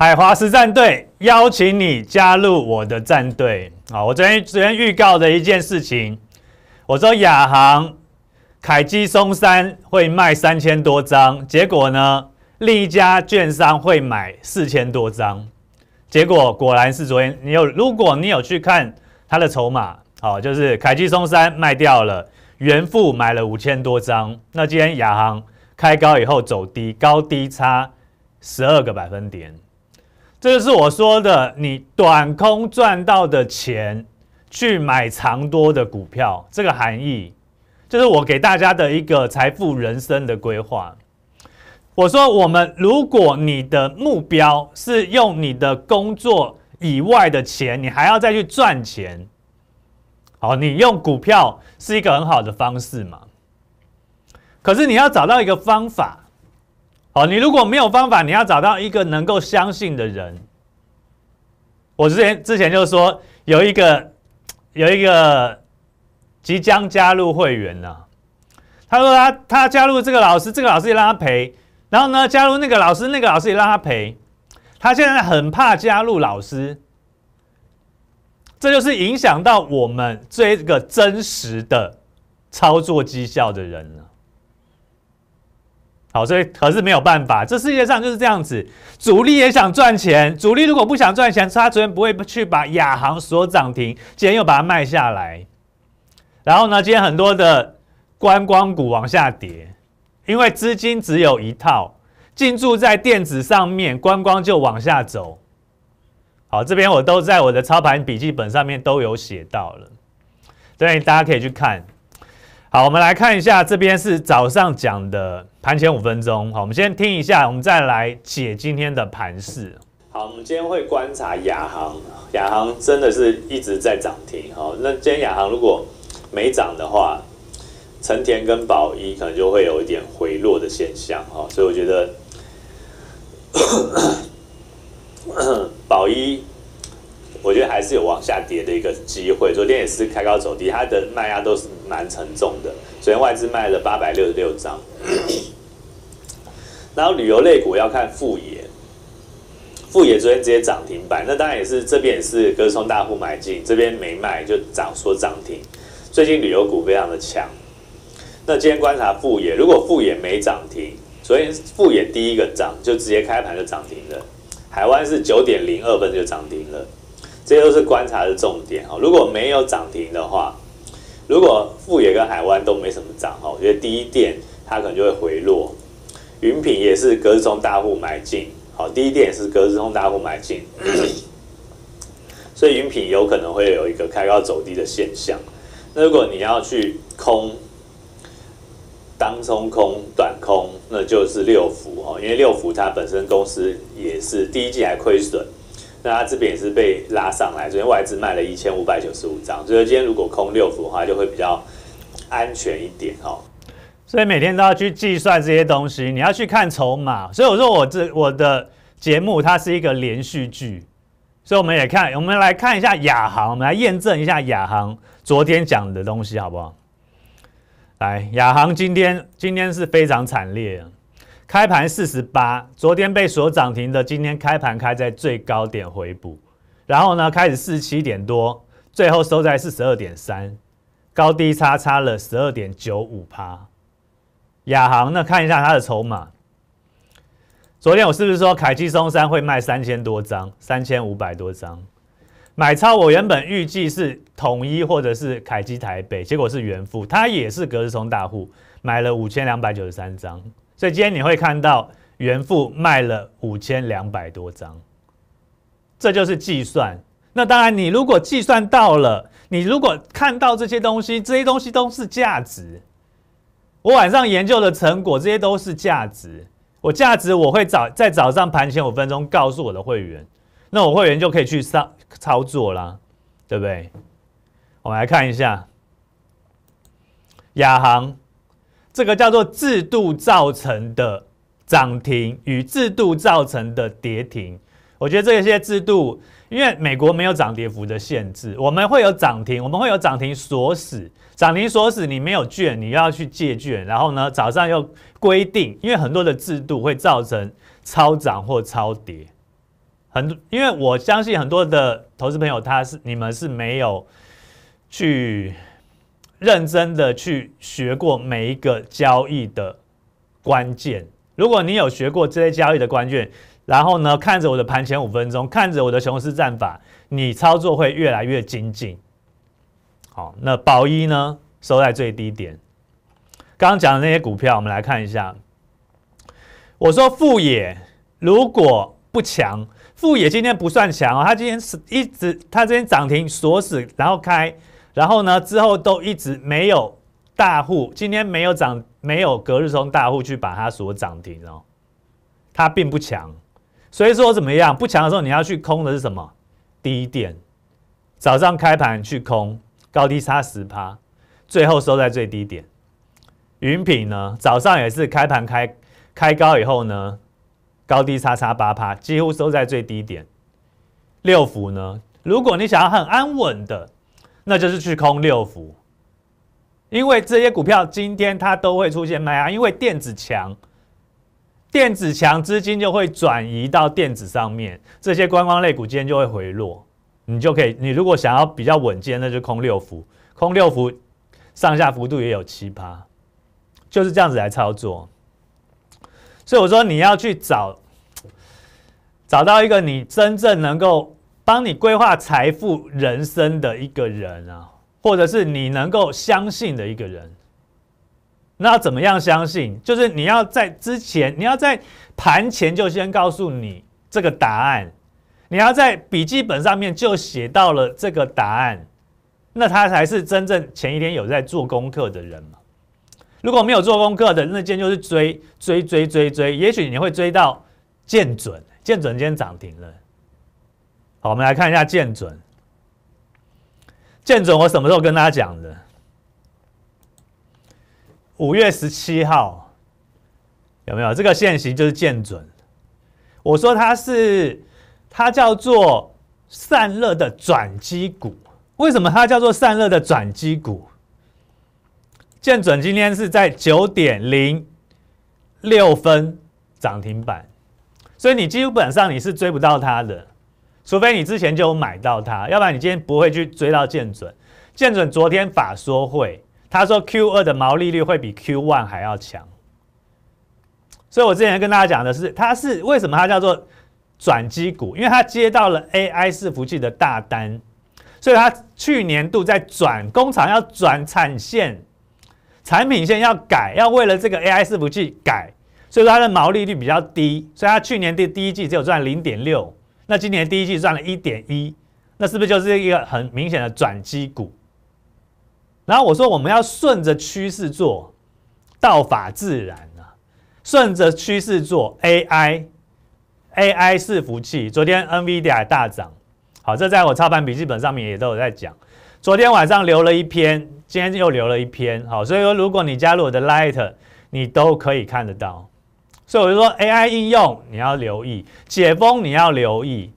海华实战队邀请你加入我的战队。啊！我昨天昨天预告的一件事情，我说亚航凯基松山会卖三千多张，结果呢，另一家券商会买四千多张，结果果然是昨天你有如果你有去看他的筹码，好，就是凯基松山卖掉了，元富买了五千多张。那今天亚航开高以后走低，高低差十二个百分点。这就是我说的，你短空赚到的钱去买长多的股票，这个含义就是我给大家的一个财富人生的规划。我说，我们如果你的目标是用你的工作以外的钱，你还要再去赚钱，好，你用股票是一个很好的方式嘛？可是你要找到一个方法。好，你如果没有方法，你要找到一个能够相信的人。我之前之前就说有一个有一个即将加入会员呢，他说他他加入这个老师，这个老师也让他陪，然后呢加入那个老师，那个老师也让他陪，他现在很怕加入老师，这就是影响到我们这一个真实的操作绩效的人了。好，所以可是没有办法，这世界上就是这样子。主力也想赚钱，主力如果不想赚钱，他昨天不会去把亚航所涨停，今天又把它卖下来。然后呢，今天很多的观光股往下跌，因为资金只有一套进驻在电子上面，观光就往下走。好，这边我都在我的操盘笔记本上面都有写到了，对，大家可以去看。好，我们来看一下，这边是早上讲的。盘前五分钟，好，我们先听一下，我们再来解今天的盘市。好，我们今天会观察亚航，亚航真的是一直在涨停，好，那今天亚航如果没涨的话，成田跟宝一可能就会有一点回落的现象，哈，所以我觉得 宝一，我觉得还是有往下跌的一个机会。昨天也是开高走低，它的卖压都是蛮沉重的，昨天外资卖了八百六十六张。然后旅游类股要看富野，富野昨天直接涨停板，那当然也是这边也是隔空大户买进，这边没卖就涨，说涨停。最近旅游股非常的强，那今天观察富野，如果富野没涨停，昨天富野第一个涨就直接开盘就涨停了，海湾是九点零二分就涨停了，这都是观察的重点哦。如果没有涨停的话，如果富野跟海湾都没什么涨哈，我觉得第一店它可能就会回落。云品也是隔日冲大户买进，好，第一点也是隔日冲大户买进，所以云品有可能会有一个开高走低的现象。那如果你要去空，当冲空短空，那就是六福哦，因为六福它本身公司也是第一季还亏损，那它这边也是被拉上来，昨天外资卖了一千五百九十五张，所以今天如果空六福的话，就会比较安全一点哦。所以每天都要去计算这些东西，你要去看筹码。所以我说我这我的节目它是一个连续剧，所以我们也看，我们来看一下亚航，我们来验证一下亚航昨天讲的东西好不好？来，亚航今天今天是非常惨烈，开盘四十八，昨天被锁涨停的，今天开盘开在最高点回补，然后呢开始四十七点多，最后收在四十二点三，高低差差了十二点九五趴。亚航呢？看一下它的筹码。昨天我是不是说凯基松山会卖三千多张，三千五百多张？买超我原本预计是统一或者是凯基台北，结果是元富，他也是格子松大户，买了五千两百九十三张。所以今天你会看到元富卖了五千两百多张，这就是计算。那当然，你如果计算到了，你如果看到这些东西，这些东西都是价值。我晚上研究的成果，这些都是价值。我价值我会早在早上盘前五分钟告诉我的会员，那我会员就可以去上操作啦，对不对？我们来看一下，亚航，这个叫做制度造成的涨停与制度造成的跌停。我觉得这些制度，因为美国没有涨跌幅的限制，我们会有涨停，我们会有涨停锁死，涨停锁死，你没有券，你要去借券，然后呢，早上又规定，因为很多的制度会造成超涨或超跌，很，因为我相信很多的投资朋友，他是你们是没有去认真的去学过每一个交易的关键。如果你有学过这些交易的关键。然后呢，看着我的盘前五分钟，看着我的雄狮战法，你操作会越来越精进。好，那宝一呢，收在最低点。刚刚讲的那些股票，我们来看一下。我说富野如果不强，富野今天不算强哦，它今天是一直它今天涨停锁死，然后开，然后呢之后都一直没有大户，今天没有涨，没有隔日冲大户去把它锁涨停哦，它并不强。所以说怎么样不强的时候，你要去空的是什么？低点，早上开盘去空，高低差十趴，最后收在最低点。云品呢，早上也是开盘开开高以后呢，高低差差八趴，几乎收在最低点。六氟呢，如果你想要很安稳的，那就是去空六氟，因为这些股票今天它都会出现卖压，因为电子强。电子强，资金就会转移到电子上面，这些观光类股今天就会回落。你就可以，你如果想要比较稳健，那就空六幅，空六幅，上下幅度也有七趴，就是这样子来操作。所以我说，你要去找找到一个你真正能够帮你规划财富人生的一个人啊，或者是你能够相信的一个人。那怎么样相信？就是你要在之前，你要在盘前就先告诉你这个答案，你要在笔记本上面就写到了这个答案，那他才是真正前一天有在做功课的人嘛。如果没有做功课的，那今天就是追追追追追，也许你会追到见准，见准今天涨停了。好，我们来看一下见准，见准我什么时候跟大家讲的？五月十七号有没有这个现行？就是见准？我说它是，它叫做散热的转机股。为什么它叫做散热的转机股？见准今天是在九点零六分涨停板，所以你基本上你是追不到它的，除非你之前就买到它，要不然你今天不会去追到见准。见准昨天法说会。他说 Q 二的毛利率会比 Q one 还要强，所以我之前跟大家讲的是，它是为什么它叫做转机股？因为它接到了 AI 伺服器的大单，所以它去年度在转工厂要转产线，产品线要改，要为了这个 AI 伺服器改，所以说它的毛利率比较低，所以它去年第第一季只有赚零点六，那今年第一季赚了一点一，那是不是就是一个很明显的转机股？然后我说我们要顺着趋势做，道法自然啊，顺着趋势做 AI，AI 伺服器昨天 NVDA i i 大涨，好，这在我操盘笔记本上面也都有在讲，昨天晚上留了一篇，今天又留了一篇，好，所以说如果你加入我的 Light，你都可以看得到，所以我就说 AI 应用你要留意，解封你要留意，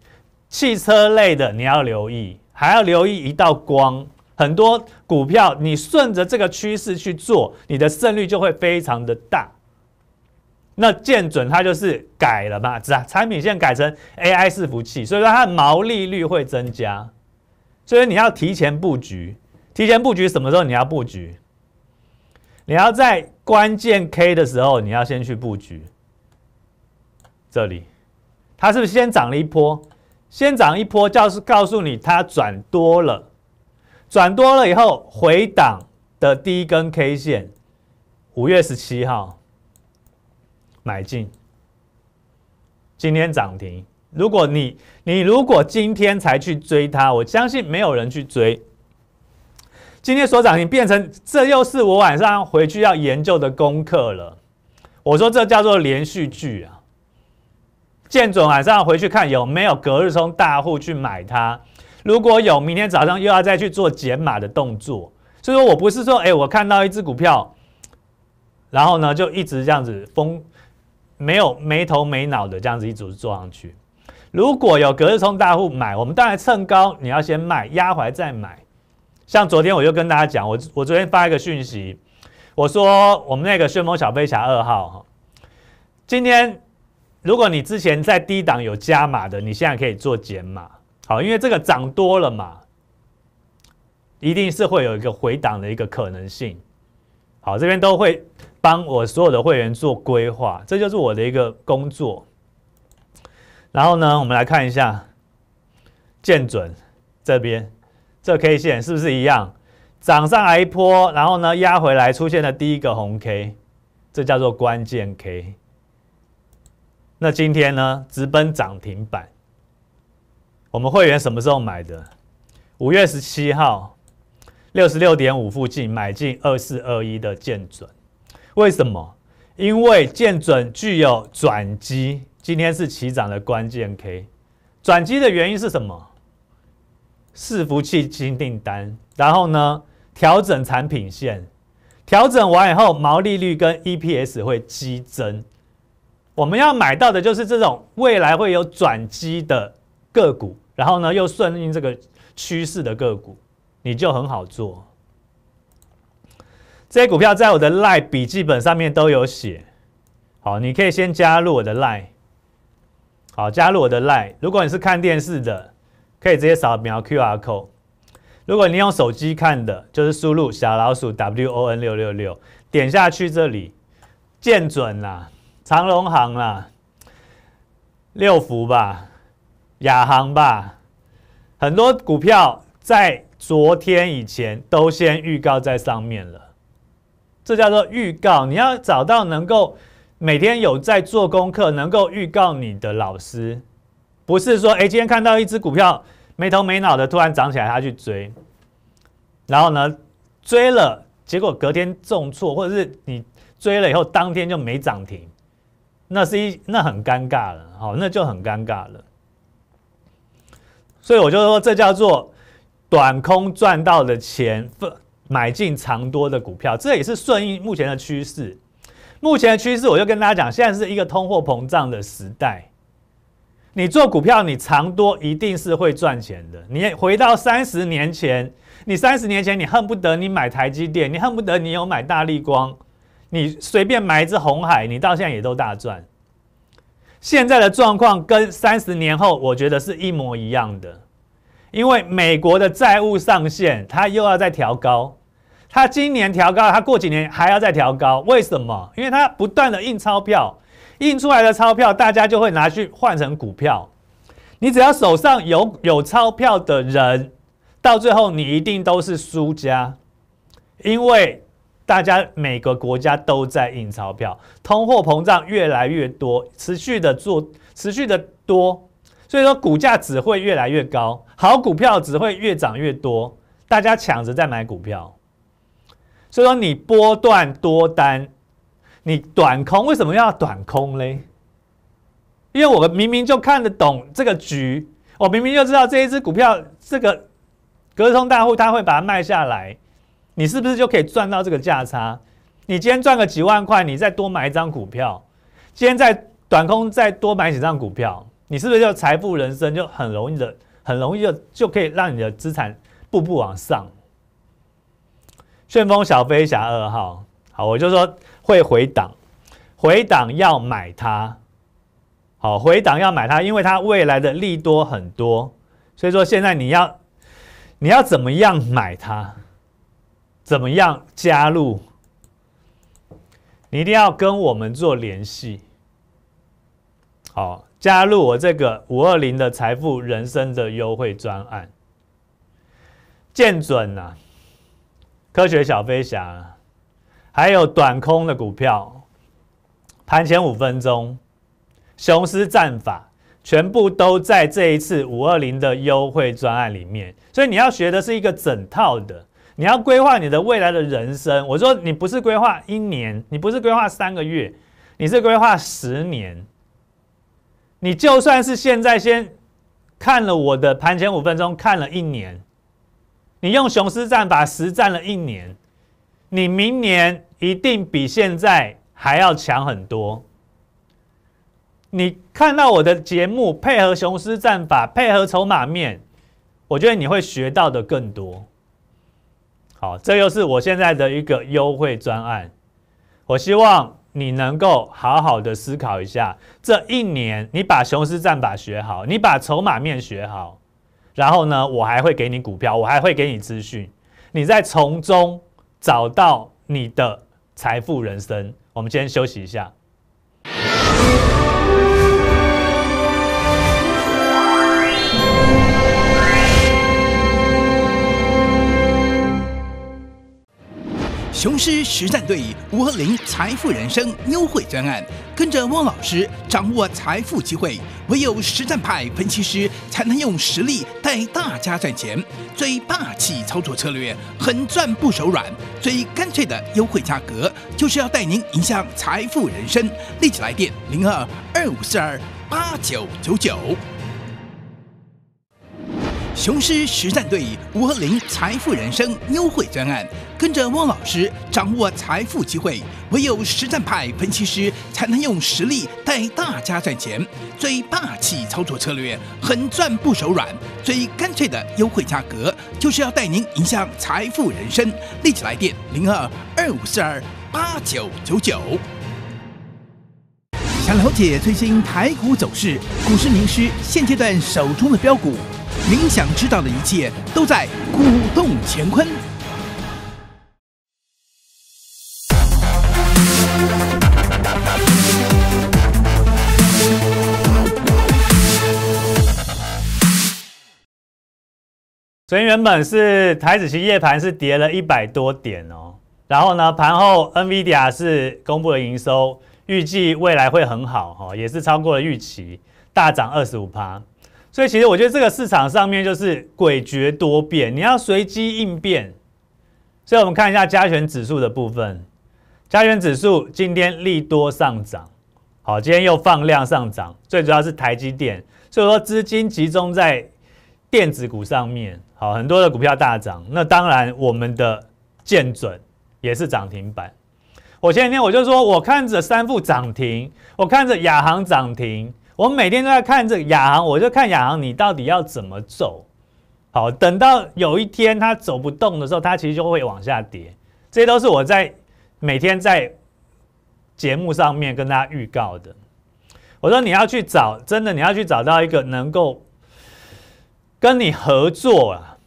汽车类的你要留意，还要留意一道光。很多股票，你顺着这个趋势去做，你的胜率就会非常的大。那见准它就是改了嘛，是啊，产品线改成 AI 伺服器，所以说它的毛利率会增加，所以你要提前布局，提前布局什么时候你要布局？你要在关键 K 的时候，你要先去布局。这里，它是不是先涨了一波？先涨一波，教师告诉你它转多了。转多了以后回档的第一根 K 线，五月十七号买进，今天涨停。如果你你如果今天才去追它，我相信没有人去追。今天所涨停变成这又是我晚上回去要研究的功课了。我说这叫做连续剧啊，建总晚上回去看有没有隔日冲大户去买它。如果有明天早上又要再去做减码的动作，所以说我不是说，哎，我看到一只股票，然后呢就一直这样子疯，没有没头没脑的这样子一组做上去。如果有隔日冲大户买，我们当然趁高，你要先卖压回来再买。像昨天我就跟大家讲，我我昨天发一个讯息，我说我们那个旋风小飞侠二号哈，今天如果你之前在低档有加码的，你现在可以做减码。好，因为这个涨多了嘛，一定是会有一个回档的一个可能性。好，这边都会帮我所有的会员做规划，这就是我的一个工作。然后呢，我们来看一下见准这边这 K 线是不是一样？涨上来一波，然后呢压回来，出现了第一个红 K，这叫做关键 K。那今天呢，直奔涨停板。我们会员什么时候买的？五月十七号，六十六点五附近买进二四二一的建准。为什么？因为建准具有转机，今天是起涨的关键 K。转机的原因是什么？伺服器新订单，然后呢调整产品线，调整完以后毛利率跟 EPS 会激增。我们要买到的就是这种未来会有转机的个股。然后呢，又顺应这个趋势的个股，你就很好做。这些股票在我的赖笔记本上面都有写，好，你可以先加入我的赖。好，加入我的赖。如果你是看电视的，可以直接扫描 QR code。如果你用手机看的，就是输入小老鼠 WON 六六六，点下去这里。见准啦，长隆行啦，六福吧。亚航吧，很多股票在昨天以前都先预告在上面了，这叫做预告。你要找到能够每天有在做功课、能够预告你的老师，不是说哎，今天看到一只股票没头没脑的突然涨起来，他去追，然后呢追了，结果隔天重挫，或者是你追了以后当天就没涨停，那是一那很尴尬了，好，那就很尴尬了。所以我就说，这叫做短空赚到的钱，买进长多的股票，这也是顺应目前的趋势。目前的趋势，我就跟大家讲，现在是一个通货膨胀的时代。你做股票，你长多一定是会赚钱的。你回到三十年前，你三十年前，你恨不得你买台积电，你恨不得你有买大力光，你随便买一只红海，你到现在也都大赚。现在的状况跟三十年后，我觉得是一模一样的，因为美国的债务上限，它又要再调高，它今年调高，它过几年还要再调高，为什么？因为它不断的印钞票，印出来的钞票，大家就会拿去换成股票，你只要手上有有钞票的人，到最后你一定都是输家，因为。大家每个国家都在印钞票，通货膨胀越来越多，持续的做，持续的多，所以说股价只会越来越高，好股票只会越涨越多，大家抢着在买股票，所以说你波段多单，你短空，为什么要短空嘞？因为我明明就看得懂这个局，我明明就知道这一只股票，这个格通大户他会把它卖下来。你是不是就可以赚到这个价差？你今天赚个几万块，你再多买一张股票；今天在短空再多买几张股票，你是不是就财富人生就很容易的，很容易就就可以让你的资产步步往上？旋风小飞侠二号，好，我就说会回档，回档要买它，好，回档要买它，因为它未来的利多很多，所以说现在你要，你要怎么样买它？怎么样加入？你一定要跟我们做联系。好，加入我这个五二零的财富人生的优惠专案。见准呐，科学小飞侠，还有短空的股票，盘前五分钟，雄狮战法，全部都在这一次五二零的优惠专案里面。所以你要学的是一个整套的。你要规划你的未来的人生。我说你不是规划一年，你不是规划三个月，你是规划十年。你就算是现在先看了我的盘前五分钟，看了一年，你用雄狮战法实战了一年，你明年一定比现在还要强很多。你看到我的节目，配合雄狮战法，配合筹码面，我觉得你会学到的更多。好，这又是我现在的一个优惠专案，我希望你能够好好的思考一下，这一年你把雄狮战法学好，你把筹码面学好，然后呢，我还会给你股票，我还会给你资讯，你在从中找到你的财富人生。我们今天休息一下。雄狮实战队，五二零财富人生优惠专案，跟着汪老师掌握财富机会。唯有实战派分析师才能用实力带大家赚钱，最霸气操作策略，狠赚不手软，最干脆的优惠价格，就是要带您赢向财富人生。立即来电零二二五四二八九九九。雄狮实战队，五二零财富人生优惠专案，跟着汪老师掌握财富机会。唯有实战派分析师才能用实力带大家赚钱，最霸气操作策略，狠赚不手软，最干脆的优惠价格，就是要带您赢向财富人生。立即来电零二二五四二八九九九。想了解最新台股走势，股市名师现阶段手中的标股。您想知道的一切都在《鼓动乾坤》。昨天原本是台子期夜盘是跌了一百多点哦，然后呢，盘后 NVIDIA 是公布了营收，预计未来会很好哈，也是超过了预期，大涨二十五%。所以其实我觉得这个市场上面就是诡谲多变，你要随机应变。所以我们看一下加权指数的部分，加权指数今天利多上涨，好，今天又放量上涨，最主要是台积电，所以说资金集中在电子股上面，好，很多的股票大涨。那当然我们的见准也是涨停板。我前两天我就说，我看着三副涨停，我看着亚航涨停。我每天都在看这亚航，我就看亚航你到底要怎么走？好，等到有一天他走不动的时候，他其实就会往下跌。这都是我在每天在节目上面跟大家预告的。我说你要去找，真的你要去找到一个能够跟你合作啊！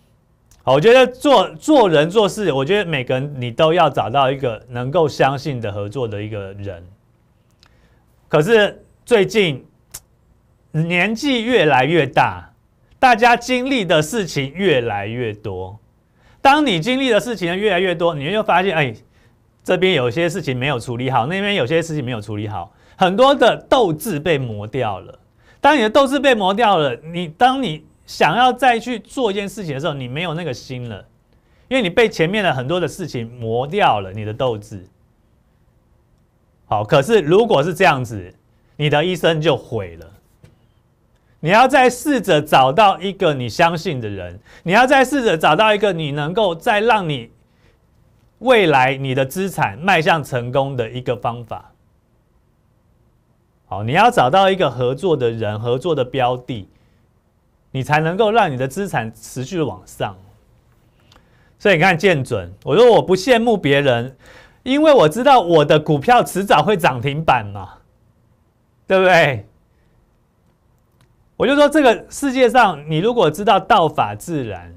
好，我觉得做做人做事，我觉得每个人你都要找到一个能够相信的合作的一个人。可是最近。年纪越来越大，大家经历的事情越来越多。当你经历的事情越来越多，你就发现，哎，这边有些事情没有处理好，那边有些事情没有处理好，很多的斗志被磨掉了。当你的斗志被磨掉了，你当你想要再去做一件事情的时候，你没有那个心了，因为你被前面的很多的事情磨掉了你的斗志。好，可是如果是这样子，你的一生就毁了。你要再试着找到一个你相信的人，你要再试着找到一个你能够再让你未来你的资产迈向成功的一个方法。好，你要找到一个合作的人、合作的标的，你才能够让你的资产持续往上。所以你看见准，我说我不羡慕别人，因为我知道我的股票迟早会涨停板嘛，对不对？我就说，这个世界上，你如果知道道法自然，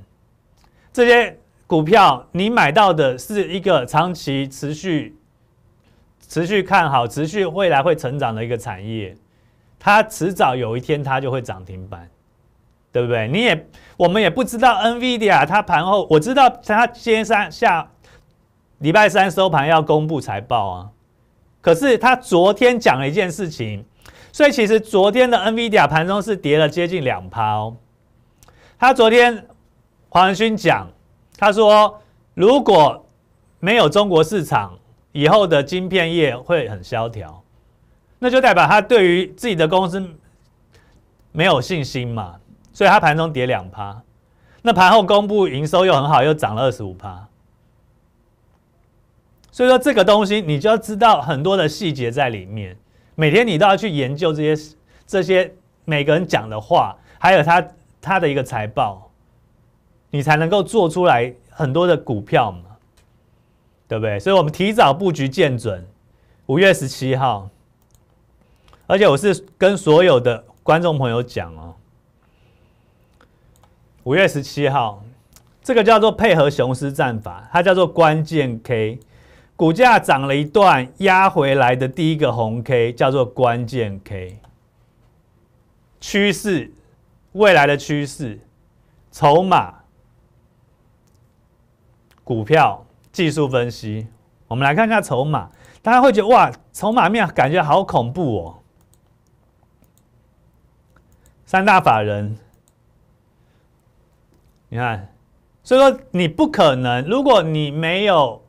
这些股票你买到的是一个长期持续、持续看好、持续未来会成长的一个产业，它迟早有一天它就会涨停板，对不对？你也我们也不知道 NVIDIA 它盘后，我知道它接三下礼拜三收盘要公布财报啊，可是它昨天讲了一件事情。所以其实昨天的 NVIDIA 盘中是跌了接近两趴。哦。他昨天黄文勋讲，他说如果没有中国市场，以后的晶片业会很萧条，那就代表他对于自己的公司没有信心嘛。所以他盘中跌两趴，那盘后公布营收又很好，又涨了二十五趴。所以说这个东西你就要知道很多的细节在里面。每天你都要去研究这些、这些每个人讲的话，还有他他的一个财报，你才能够做出来很多的股票嘛，对不对？所以，我们提早布局建准，五月十七号，而且我是跟所有的观众朋友讲哦，五月十七号，这个叫做配合雄狮战法，它叫做关键 K。股价涨了一段，压回来的第一个红 K 叫做关键 K。趋势未来的趋势，筹码、股票技术分析，我们来看看筹码。大家会觉得哇，筹码面感觉好恐怖哦。三大法人，你看，所以说你不可能，如果你没有。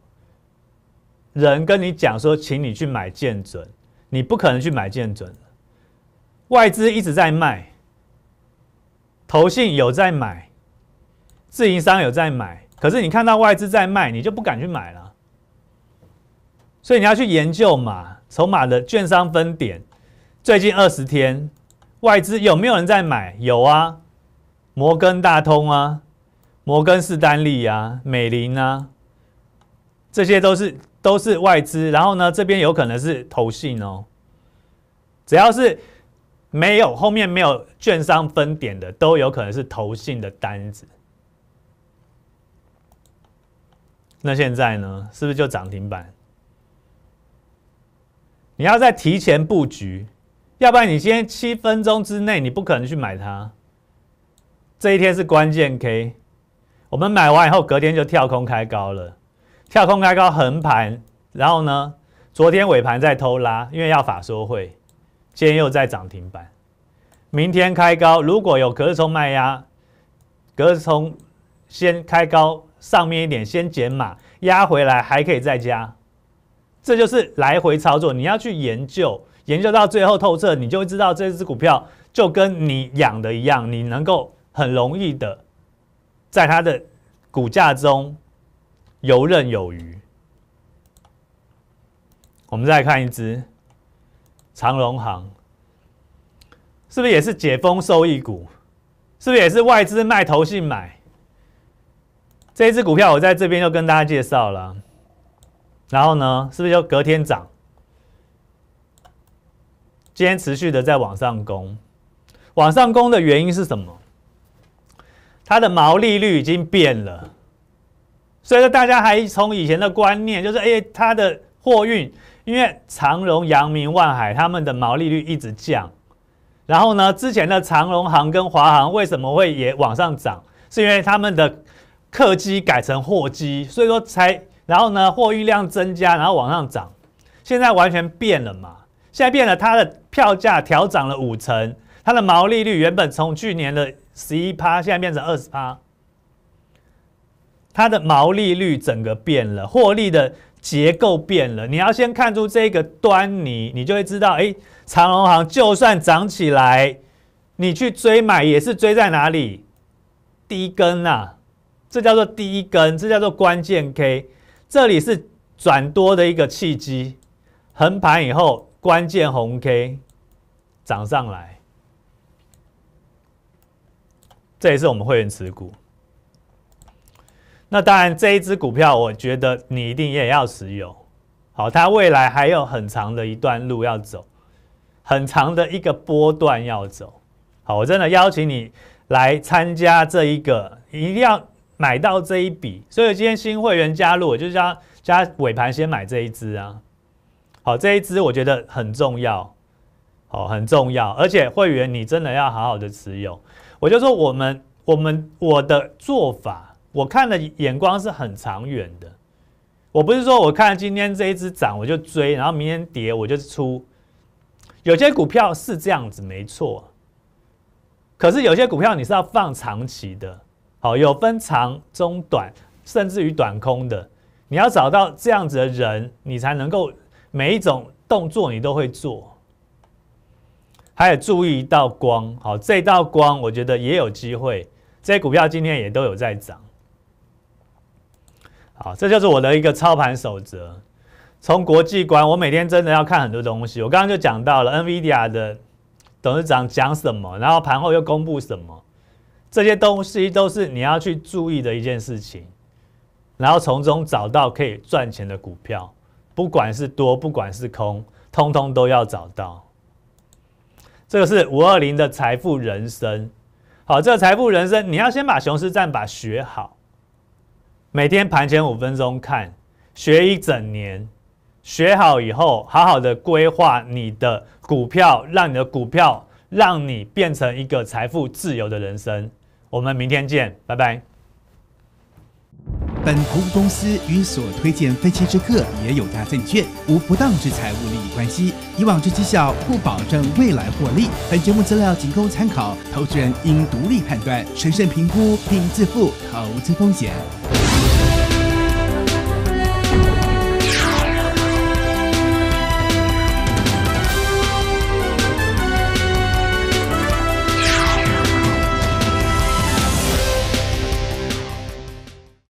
人跟你讲说，请你去买建准，你不可能去买建准外资一直在卖，投信有在买，自营商有在买，可是你看到外资在卖，你就不敢去买了。所以你要去研究嘛，筹码的券商分点，最近二十天外资有没有人在买？有啊，摩根大通啊，摩根士丹利啊，美林啊，这些都是。都是外资，然后呢，这边有可能是投信哦。只要是没有后面没有券商分点的，都有可能是投信的单子。那现在呢，是不是就涨停板？你要在提前布局，要不然你今天七分钟之内你不可能去买它。这一天是关键 K，我们买完以后隔天就跳空开高了。跳空开高横盘，然后呢？昨天尾盘在偷拉，因为要法收会，今天又在涨停板，明天开高。如果有隔日冲卖压，隔日冲先开高上面一点，先减码压回来，还可以再加。这就是来回操作，你要去研究，研究到最后透彻，你就知道这只股票就跟你养的一样，你能够很容易的在它的股价中。游刃有余。我们再看一只长荣行，是不是也是解封受益股？是不是也是外资卖、投信买？这一只股票我在这边就跟大家介绍了。然后呢，是不是就隔天涨？今天持续的在往上攻，往上攻的原因是什么？它的毛利率已经变了。所以说，大家还从以前的观念，就是，哎，它的货运，因为长荣、扬明、万海他们的毛利率一直降，然后呢，之前的长荣行跟华航为什么会也往上涨？是因为他们的客机改成货机，所以说才，然后呢，货运量增加，然后往上涨。现在完全变了嘛？现在变了，它的票价调涨了五成，它的毛利率原本从去年的十一趴，现在变成二十趴，它的毛利率整个变了，获利的结构变了。你要先看出这个端倪，你就会知道，哎，长隆行就算涨起来，你去追买也是追在哪里？低根呐，这叫做低根，这叫做关键 K，这里是转多的一个契机。横盘以后，关键红 K 涨上来，这也是我们会员持股。那当然，这一只股票，我觉得你一定也要持有。好，它未来还有很长的一段路要走，很长的一个波段要走。好，我真的邀请你来参加这一个，一定要买到这一笔。所以今天新会员加入，我就叫加尾盘先买这一只啊。好，这一只我觉得很重要，好，很重要。而且会员，你真的要好好的持有。我就说我们，我们我的做法。我看的眼光是很长远的，我不是说我看今天这一只涨我就追，然后明天跌我就出，有些股票是这样子没错，可是有些股票你是要放长期的，好有分长中短，甚至于短空的，你要找到这样子的人，你才能够每一种动作你都会做，还有注意一道光，好这道光我觉得也有机会，这些股票今天也都有在涨。好，这就是我的一个操盘守则。从国际观，我每天真的要看很多东西。我刚刚就讲到了 NVIDIA 的董事长讲什么，然后盘后又公布什么，这些东西都是你要去注意的一件事情。然后从中找到可以赚钱的股票，不管是多，不管是空，通通都要找到。这个是五二零的财富人生。好，这个财富人生，你要先把熊市战法学好。每天盘前五分钟看，学一整年，学好以后，好好的规划你的股票，让你的股票，让你变成一个财富自由的人生。我们明天见，拜拜。本公司与所推荐分期之客也有大证券无不当之财务利益关系，以往之绩效不保证未来获利。本节目资料仅供参考，投资人应独立判断、审慎评估并自负投资风险。